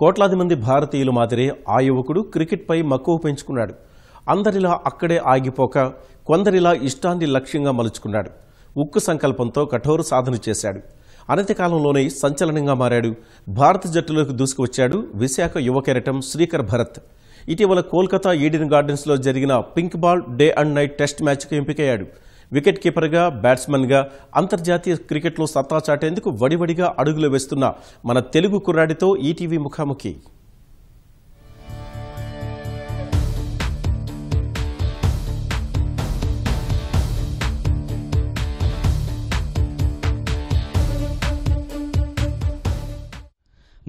కోట్లాది మంది భారతీయులు మాదిరే ఆ యువకుడు క్రికెట్పై మక్కువ పెంచుకున్నాడు అందరిలా అక్కడే ఆగిపోక కొందరిలా ఇష్టాన్ని లక్ష్యంగా మలుచుకున్నాడు ఉక్కు సంకల్పంతో కఠోర సాధన చేశాడు అనతికాలంలోనే సంచలనంగా మారాడు భారత జట్టులోకి దూసుకువచ్చాడు విశాఖ యువ కెరటం శ్రీకర్ భరత్ ఇటీవల కోల్కతా ఈడెన్ గార్డెన్స్లో జరిగిన pink ball day and night test మ్యాచ్కు ఎంపికయ్యాడు వికెట్ కీపర్గా బ్యాట్స్మెన్గా అంతర్జాతీయ క్రికెట్లో సత్తా చాటేందుకు వడివడిగా అడుగులు వేస్తున్న మన తెలుగు కుర్రాడితో ఈటీవీ ముఖాముఖి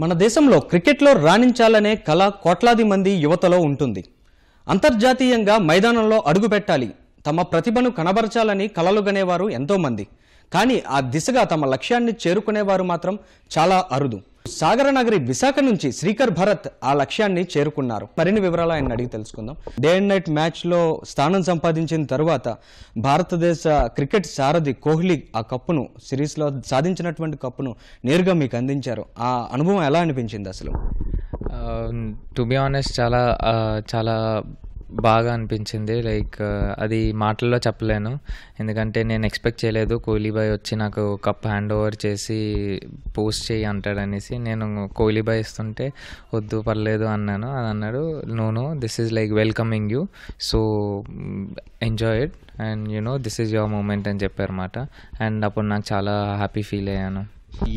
మన దేశంలో క్రికెట్లో రాణించాలనే కళ కోట్లాది మంది యువతలో ఉంటుంది అంతర్జాతీయంగా మైదానంలో అడుగుపెట్టాలి తమ ప్రతిభను కనబరచాలని కలలుగనేవారు ఎంతోమంది కానీ ఆ దిశగా తమ లక్ష్యాన్ని చేరుకునేవారు మాత్రం చాలా అరుదు సాగర నగరి విశాఖ నుంచి శ్రీకర్ భరత్ ఆ లక్ష్యాన్ని చేరుకున్నారు మరిన్ని వివరాలు ఆయన అడిగి తెలుసుకుందాం డే అండ్ నైట్ మ్యాచ్లో స్థానం సంపాదించిన తర్వాత భారతదేశ క్రికెట్ సారథి కోహ్లీ ఆ కప్పును సిరీస్లో సాధించినటువంటి కప్పును నేరుగా మీకు అందించారు ఆ అనుభవం ఎలా అనిపించింది అసలు టు బి ఆనెస్ట్ చాలా uh, చాలా బాగా అనిపించింది లైక్ అది మాటల్లో చెప్పలేను ఎందుకంటే నేను ఎక్స్పెక్ట్ చేయలేదు కోహ్లీబాయ్ వచ్చి నాకు కప్ హ్యాండ్ ఓవర్ చేసి పోస్ట్ చేయి అంటాడనేసి నేను కోహ్లీబాయ్ ఇస్తుంటే వద్దు పర్లేదు అన్నాను అది అన్నాడు నూను this is like welcoming you so enjoy it and you know this is your moment అని చెప్పారన్నమాట అండ్ అప్పుడు నాకు చాలా హ్యాపీ ఫీల్ అయ్యాను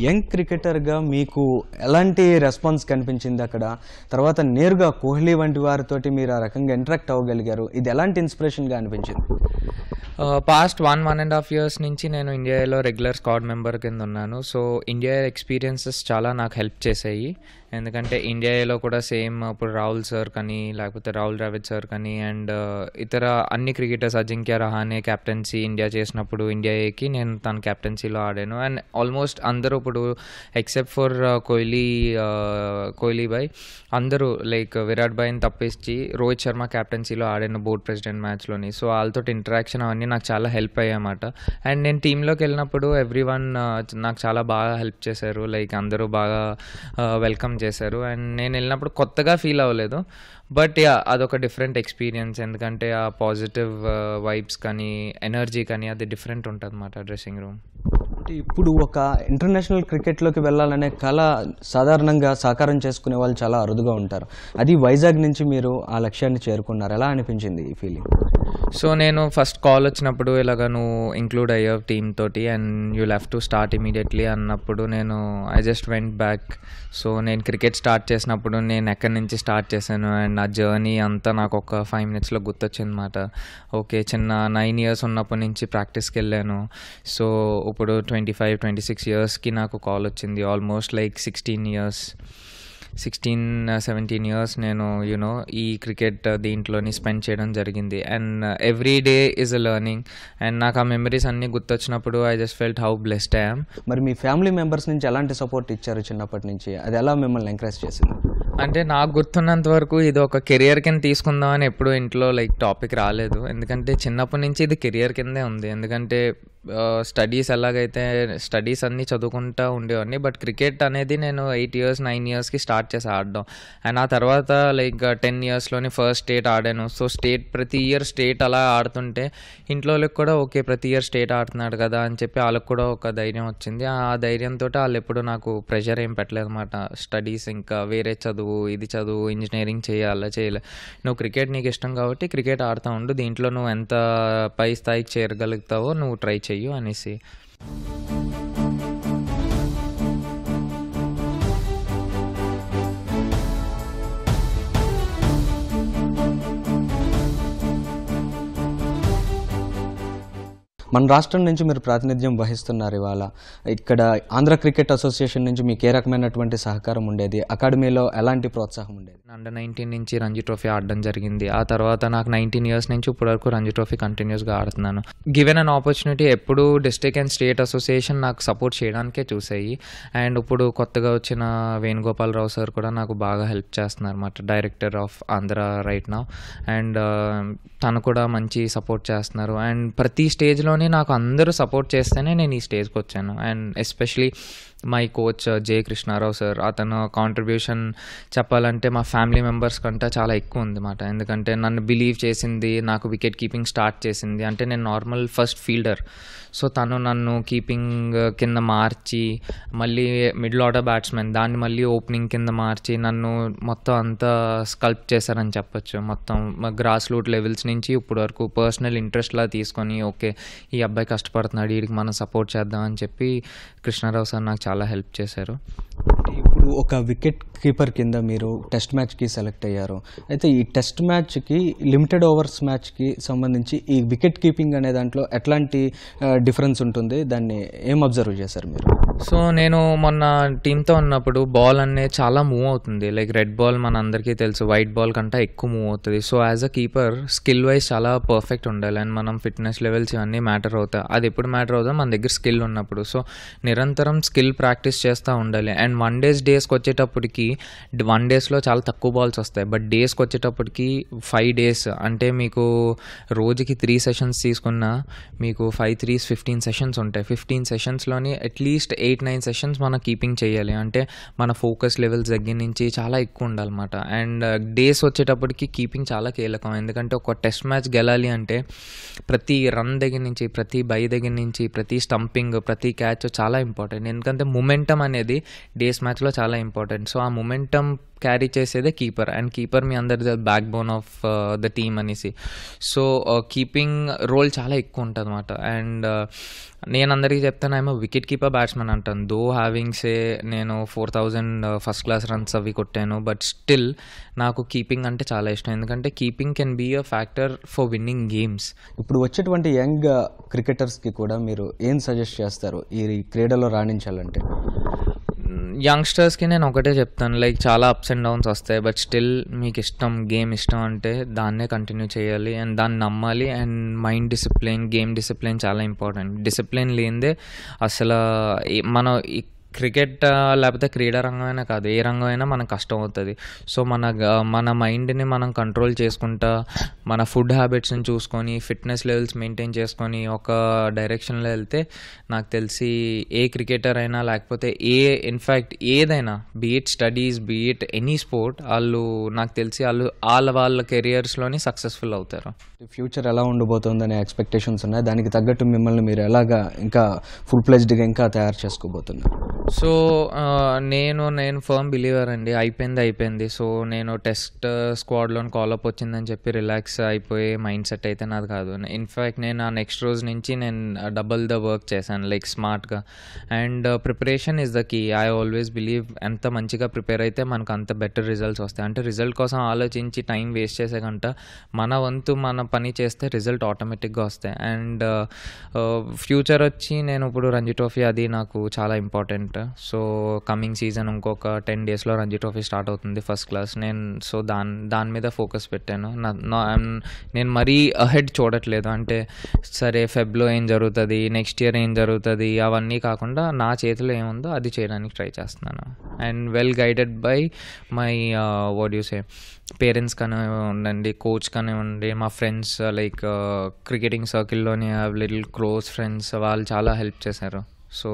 యంగ్ క్రికెటర్గా మీకు ఎలాంటి రెస్పాన్స్ కనిపించింది అక్కడ తర్వాత నేరుగా కోహ్లీ వంటి వారితో మీరు ఆ రకంగా ఇంటరాక్ట్ అవ్వగలిగారు ఇది ఎలాంటి ఇన్స్పిరేషన్గా అనిపించింది past one one and half years నుంచి నేను ఇండియాలో రెగ్యులర్ స్క్వాడ్ మెంబర్ కింద ఉన్నాను సో ఇండియా ఎక్స్పీరియన్సెస్ చాలా నాకు హెల్ప్ చేసాయి ఎందుకంటే ఇండియాలో కూడా సేమ్ అప్పుడు రాహుల్ సార్ కానీ లేకపోతే రాహుల్ ద్రావిడ్ సార్ కానీ అండ్ uh, ఇతర అన్ని cricketers Ajinkya Rahane captaincy India చేసినప్పుడు ఇండియా ఏకి నేను తన క్యాప్టెన్సీలో ఆడాను అండ్ ఆల్మోస్ట్ అందరూ ఇప్పుడు ఎక్సెప్ట్ ఫర్ కోహ్లీ కోహ్లీ బాయ్ అందరూ లైక్ విరాట్ బాయ్ని తప్పించి రోహిత్ శర్మ క్యాప్టెన్సీలో ఆడాను బోర్డ్ ప్రెసిడెంట్ మ్యాచ్లోని సో వాళ్ళతో ఇంటరాక్షన్ అవన్నీ నాకు చాలా హెల్ప్ అన్నమాట అండ్ నేను టీంలోకి వెళ్ళినప్పుడు ఎవ్రీ వన్ uh, నాకు చాలా బాగా హెల్ప్ చేశారు లైక్ అందరూ బాగా వెల్కమ్ uh, చేశారు అండ్ నేను వెళ్ళినప్పుడు కొత్తగా ఫీల్ అవ్వలేదు బట్ యా అదొక డిఫరెంట్ ఎక్స్పీరియన్స్ ఎందుకంటే ఆ పాజిటివ్ వైబ్స్ కానీ ఎనర్జీ కానీ అది డిఫరెంట్ ఉంటుంది అన్నమాట డ్రెస్సింగ్ రూమ్ అంటే ఇప్పుడు ఒక ఇంటర్నేషనల్ క్రికెట్లోకి వెళ్ళాలనే కళ సాధారణంగా సాకారం చేసుకునే వాళ్ళు చాలా అరుదుగా ఉంటారు అది వైజాగ్ నుంచి మీరు ఆ లక్ష్యాన్ని చేరుకున్నారు ఎలా అనిపించింది ఈ ఫీలింగ్ సో నేను ఫస్ట్ కాల్ వచ్చినప్పుడు ఇలాగ నువ్వు ఇంక్లూడ్ అయ్యావు టీమ్ తోటి and you left to start immediately అన్నప్పుడు నేను I just went back so నేను క్రికెట్ స్టార్ట్ చేసినప్పుడు నేను ఎక్కడి నుంచి స్టార్ట్ చేశాను అండ్ నా జర్నీ అంతా నాకు ఒక ఫైవ్ మినిట్స్లో గుర్తొచ్చిందన్నమాట ఓకే చిన్న నైన్ ఇయర్స్ ఉన్నప్పటి నుంచి ప్రాక్టీస్కి వెళ్ళాను సో ఇప్పుడు ట్వంటీ ఫైవ్ ట్వంటీ సిక్స్ ఇయర్స్కి నాకు కాల్ వచ్చింది almost like sixteen years sixteen seventeen years నేను యూనో ఈ క్రికెట్ uh, దీంట్లోని స్పెండ్ చేయడం జరిగింది and every day is a learning and నాకు ఆ మెమరీస్ అన్నీ గుర్తొచ్చినప్పుడు I just felt how blessed I'm మరి మీ ఫ్యామిలీ మెంబర్స్ నుంచి ఎలాంటి సపోర్ట్ ఇచ్చారు చిన్నప్పటి నుంచి అది ఎలా మిమ్మల్ని ఎంకరేజ్ చేసింది అంటే నాకు గుర్తున్నంత వరకు ఇది ఒక కెరియర్ కింద తీసుకుందాం అని ఎప్పుడు ఇంట్లో లైక్ టాపిక్ రాలేదు ఎందుకంటే చిన్నప్పటి నుంచి ఇది కెరియర్ కిందే ఉంది ఎందుకంటే స్టడీస్ ఎలాగైతే స్టడీస్ అన్నీ చదువుకుంటూ ఉండేవాడిని బట్ క్రికెట్ అనేది నేను ఎయిట్ ఇయర్స్ నైన్ ఇయర్స్కి స్టార్ట్ చేసి ఆడడం అండ్ ఆ తర్వాత లైక్ టెన్ ఇయర్స్లోనే ఫస్ట్ స్టేట్ ఆడాను సో స్టేట్ ప్రతి ఇయర్ స్టేట్ అలా ఆడుతుంటే ఇంట్లో వాళ్ళకి కూడా ఓకే ప్రతి ఇయర్ స్టేట్ ఆడుతున్నాడు కదా అని చెప్పి వాళ్ళకి కూడా ఒక ధైర్యం వచ్చింది ఆ ధైర్యంతో వాళ్ళు ఎప్పుడు నాకు ప్రెషర్ ఏం పెట్టలేదు అనమాట స్టడీస్ ఇంకా వేరే చదువు ఇది చదువు ఇంజనీరింగ్ చేయాలి అలా చేయలే నువ్వు క్రికెట్ నీకు ఇష్టం కాబట్టి క్రికెట్ ఆడుతూ ఉండు దీంట్లో నువ్వు ఎంత పై స్థాయికి చేరగలుగుతావో నువ్వు ట్రై చేయి चाहिए होने से మన రాష్ట్రం నుంచి మీరు ప్రాతినిధ్యం వహిస్తున్నారు ఇవాళ ఇక్కడ ఆంధ్ర క్రికెట్ అసోసియేషన్ నుంచి మీకు ఏ రకమైనటువంటి సహకారం ఉండేది అకాడమీలో ఎలాంటి ప్రోత్సాహం ఉండేది అండర్ నైన్టీన్ నుంచి రంజీ ట్రోఫీ ఆడడం జరిగింది ఆ తర్వాత నాకు నైన్టీన్ ఇయర్స్ నుంచి ఇప్పటి వరకు రంజీ ట్రోఫీ కంటిన్యూస్గా ఆడుతున్నాను గివెన్ అన్ ఆపర్చునిటీ ఎప్పుడు డిస్ట్రిక్ట్ అండ్ స్టేట్ అసోసియేషన్ నాకు సపోర్ట్ చేయడానికే చూసాయి అండ్ ఇప్పుడు కొత్తగా వచ్చిన వేణుగోపాల్ రావు సార్ కూడా నాకు బాగా హెల్ప్ చేస్తున్నారు అన్నమాట డైరెక్టర్ ఆఫ్ ఆంధ్ర రైట్ నా అండ్ తను కూడా మంచి సపోర్ట్ చేస్తున్నారు అండ్ ప్రతి స్టేజ్లోనే నాకు అందరూ సపోర్ట్ చేస్తేనే నేను ఈ స్టేజ్కి వచ్చాను and especially my coach J Krishnarao sir అతను కాంట్రిబ్యూషన్ చెప్పాలంటే మా ఫ్యామిలీ మెంబర్స్ కంటే చాలా ఎక్కువ ఉంది మాట ఎందుకంటే నన్ను బిలీవ్ చేసింది నాకు వికెట్ కీపింగ్ స్టార్ట్ చేసింది అంటే నేను నార్మల్ ఫస్ట్ ఫీల్డర్ సో తను నన్ను కీపింగ్ uh, కింద మార్చి మళ్ళీ మిడిల్ ఆర్డర్ బ్యాట్స్మెన్ దాన్ని మళ్ళీ ఓపెనింగ్ కింద మార్చి నన్ను మొత్తం అంతా స్కల్ప్ చేశారని చెప్పచ్చు మొత్తం గ్రాస్ రూట్ లెవెల్స్ నుంచి ఇప్పుడు వరకు పర్సనల్ ఇంట్రెస్ట్లా తీసుకొని ఓకే ఈ అబ్బాయి కష్టపడుతున్నాడు వీడికి మనం సపోర్ట్ చేద్దామని చెప్పి కృష్ణారావు సార్ నాకు చాలా చాలా హెల్ప్ చేశారు ఇప్పుడు ఒక వికెట్ కీపర్ కింద మీరు టెస్ట్ మ్యాచ్కి సెలెక్ట్ అయ్యారు అయితే ఈ టెస్ట్ మ్యాచ్కి లిమిటెడ్ ఓవర్స్ మ్యాచ్కి సంబంధించి ఈ వికెట్ కీపింగ్ అనే దాంట్లో ఎట్లాంటి డిఫరెన్స్ ఉంటుంది దాన్ని ఏం అబ్జర్వ్ చేశారు మీరు సో నేను మొన్న టీంతో ఉన్నప్పుడు బాల్ అనేది చాలా మూవ్ అవుతుంది లైక్ రెడ్ బాల్ మన అందరికీ తెలుసు వైట్ బాల్ కంటే ఎక్కువ మూవ్ అవుతుంది so as a keeper skill wise చాలా పర్ఫెక్ట్ ఉండాలి అండ్ మనం ఫిట్నెస్ లెవెల్స్ ఇవన్నీ మ్యాటర్ అవుతాయి అది ఎప్పుడు మ్యాటర్ అవుతుందో మన దగ్గర స్కిల్ ఉన్నప్పుడు సో నిరంతరం స్కిల్ ప్రాక్టీస్ చేస్తూ ఉండాలి అండ్ వన్ డేస్ డేస్కి వచ్చేటప్పటికి వన్ డేస్లో చాలా తక్కువ బాల్స్ వస్తాయి బట్ డేస్కి వచ్చేటప్పటికి ఫైవ్ డేస్ అంటే మీకు రోజుకి త్రీ సెషన్స్ తీసుకున్నా మీకు ఫైవ్ త్రీస్ ఫిఫ్టీన్ సెషన్స్ ఉంటాయి ఫిఫ్టీన్ సెషన్స్లోని అట్లీస్ట్ ఎయిట్ నైన్ సెషన్స్ మనం కీపింగ్ చేయాలి అంటే మన ఫోకస్ లెవెల్స్ దగ్గర నుంచి చాలా ఎక్కువ ఉండాలన్నమాట అండ్ డేస్ వచ్చేటప్పటికి కీపింగ్ చాలా కీలకం ఎందుకంటే ఒక టెస్ట్ మ్యాచ్ గెలాలి అంటే ప్రతి రన్ దగ్గర నుంచి ప్రతి బై దగ్గర నుంచి ప్రతి స్టంపింగ్ ప్రతి క్యాచ్ చాలా ఇంపార్టెంట్ ఎందుకంటే మూమెంటం అనేది డేస్ మ్యాచ్లో చాలా ఇంపార్టెంట్ సో ఆ మొమెంటమ్ క్యారీ చేసేదే కీపర్ అండ్ కీపర్ మీ అందరి backbone of the team అనేసి సో కీపింగ్ రోల్ చాలా ఎక్కువ ఉంటుంది అనమాట అండ్ uh, నేను అందరికీ చెప్తాను ఏమో వికెట్ కీపర్ బ్యాట్స్మెన్ అంటాను దో హ్యావింగ్ సే నేను four thousand first class runs అవి కొట్టాను బట్ స్టిల్ నాకు కీపింగ్ అంటే చాలా ఇష్టం ఎందుకంటే keeping can be a factor for winning games ఇప్పుడు వచ్చేటువంటి యంగ్ క్రికెటర్స్కి uh, కూడా మీరు ఏం సజెస్ట్ చేస్తారు ఈ క్రీడలో రాణించాలంటే యంగ్స్టర్స్కి నేను ఒకటే చెప్తాను లైక్ చాలా అప్స్ అండ్ డౌన్స్ వస్తాయి బట్ స్టిల్ మీకు ఇష్టం గేమ్ ఇష్టం అంటే దాన్నే కంటిన్యూ చేయాలి అండ్ దాన్ని నమ్మాలి and mind discipline game discipline చాలా ఇంపార్టెంట్ డిసిప్లిన్ లేనిదే అసలు మనం క్రికెట్ లేకపోతే క్రీడా అయినా కాదు ఏ రంగం అయినా మనకు కష్టం అవుతుంది సో మన మన మైండ్ని మనం కంట్రోల్ చేసుకుంటా మన ఫుడ్ హ్యాబిట్స్ని చూసుకొని ఫిట్నెస్ లెవెల్స్ మెయింటైన్ చేసుకొని ఒక డైరెక్షన్లో వెళ్తే నాకు తెలిసి ఏ క్రికెటర్ అయినా లేకపోతే ఏ ఇన్ఫ్యాక్ట్ ఏదైనా be it studies be it any sport వాళ్ళు నాకు తెలిసి వాళ్ళు వాళ్ళ వాళ్ళ కెరియర్స్లోనే సక్సెస్ఫుల్ అవుతారు ఫ్యూచర్ ఎలా ఉండబోతుందనే ఎక్స్పెక్టేషన్స్ ఉన్నాయి దానికి తగ్గట్టు మిమ్మల్ని మీరు ఎలాగా ఇంకా ఫుల్ ప్లెజ్డ్గా ఇంకా తయారు చేసుకోబోతున్నారు సో నేను నేను ఫర్మ్ బిలీవర్ అండి అయిపోయింది అయిపోయింది సో నేను టెస్ట్ స్క్వాడ్లోని కాలప్ వచ్చిందని చెప్పి రిలాక్స్ అయిపోయి మైండ్ సెట్ అయితే నాది కాదు ఇన్ఫ్యాక్ట్ నేను ఆ నెక్స్ట్ రోజు నుంచి నేను డబల్ ద వర్క్ చేశాను లైక్ స్మార్ట్గా and preparation is the key I always believe ఎంత మంచిగా ప్రిపేర్ అయితే మనకు అంత బెటర్ రిజల్ట్స్ వస్తాయి అంటే రిజల్ట్ కోసం ఆలోచించి టైం వేస్ట్ చేసే కంట మన వంతు మన పని చేస్తే రిజల్ట్ ఆటోమేటిక్గా వస్తాయి అండ్ ఫ్యూచర్ uh, uh, వచ్చి నేను ఇప్పుడు రంజీ ట్రోఫీ అది నాకు చాలా ఇంపార్టెంట్ అనమాట సో కమింగ్ సీజన్ ఇంకొక టెన్ డేస్లో రంజీ ట్రోఫీ స్టార్ట్ అవుతుంది ఫస్ట్ క్లాస్ నేను సో దాని దాని మీద ఫోకస్ పెట్టాను నేను మరీ అహెడ్ చూడట్లేదు అంటే సరే ఫెబ్లో ఏం జరుగుతుంది నెక్స్ట్ ఇయర్ ఏం జరుగుతుంది అవన్నీ కాకుండా నా చేతిలో ఏముందో అది చేయడానికి ట్రై చేస్తున్నాను and well guided by my what you say parents ఉండండి కోచ్ ఉండి మా ఫ్రెండ్స్ లైక్ క్రికెటింగ్ సర్కిల్లోని లిటిల్ క్లోజ్ ఫ్రెండ్స్ వాళ్ళు చాలా హెల్ప్ చేశారు so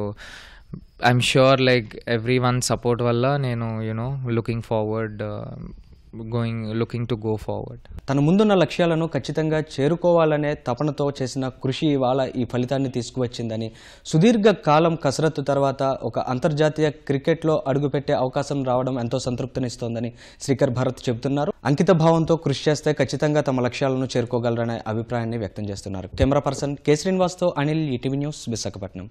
I'm sure like every one support వల్ల నేను you know looking forward going looking to go forward తన ముందున్న లక్ష్యాలను ఖచ్చితంగా చేరుకోవాలనే తపనతో చేసిన కృషి ఇవాళ ఈ ఫలితాన్ని తీసుకువచ్చిందని సుదీర్ఘ కాలం కసరత్తు తర్వాత ఒక అంతర్జాతీయ క్రికెట్లో అడుగుపెట్టే అవకాశం రావడం ఎంతో సంతృప్తినిస్తోందని శ్రీకర్ భరత్ చెబుతున్నారు అంకిత భావంతో కృషి చేస్తే ఖచ్చితంగా తమ లక్ష్యాలను చేరుకోగలరనే అభిప్రాయాన్ని వ్యక్తం చేస్తున్నారు కెమెరా పర్సన్ కే శ్రీనివాస్తో అనిల్ ఈటీవీ న్యూస్ విశాఖపట్నం